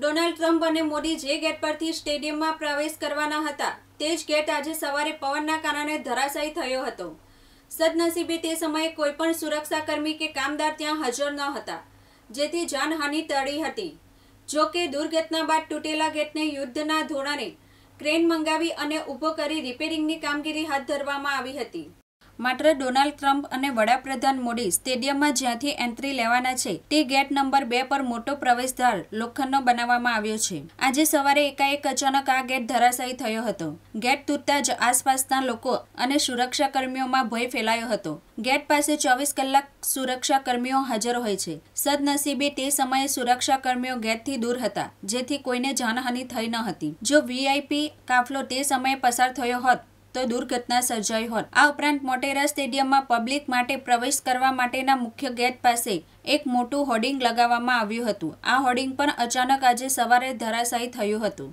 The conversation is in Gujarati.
ડોનાલ્ડ ટ્રમ્પ અને મોદી જે ગેટ પરથી સ્ટેડિયમમાં પ્રવેશ કરવાના હતા તે જ ગેટ આજે સવારે પવનના કારણે ધરાશાયી થયો હતો સદનસીબે તે સમયે કોઈપણ સુરક્ષાકર્મી કે કામદાર ત્યાં હાજર ન હતા જેથી જાનહાનિ ટળી હતી જો કે દુર્ઘટના બાદ તૂટેલા ગેટને યુદ્ધના ધોરણે ક્રેન મંગાવી અને ઊભો કરી રિપેરિંગની કામગીરી હાથ ધરવામાં આવી હતી માત્ર ડોનાલ્ડ ટ્રમ્પ અને વડાપ્રધાન મોદી સ્ટેડિયમમાં જ્યાંથી એન્ટ્રી લેવાના છે તે ગેટ નંબર બે પર મોટો પ્રવેશદ્વાર લોખંડનો બનાવવામાં આવ્યો છે આજે સવારે એકાએક અચાનક આ ગેટ ધરાશાયી થયો હતો ગેટ તૂટતા જ આસપાસના લોકો અને સુરક્ષાકર્મીઓમાં ભય ફેલાયો હતો ગેટ પાસે ચોવીસ કલાક સુરક્ષાકર્મીઓ હાજર હોય છે સદનસીબે તે સમયે સુરક્ષાકર્મીઓ ગેટથી દૂર હતા જેથી કોઈને જાનહાનિ થઈ ન હતી જો વીઆઈપી કાફલો તે સમયે પસાર થયો હોત તો દુર્ઘટના સર્જાઈ હોત આ ઉપરાંત મોટેરા સ્ટેડિયમમાં પબ્લિક માટે પ્રવેશ કરવા માટેના મુખ્ય ગેટ પાસે એક મોટું હોર્ડિંગ લગાવવામાં આવ્યું હતું આ હોર્ડિંગ પણ અચાનક આજે સવારે ધરાશાયી થયું હતું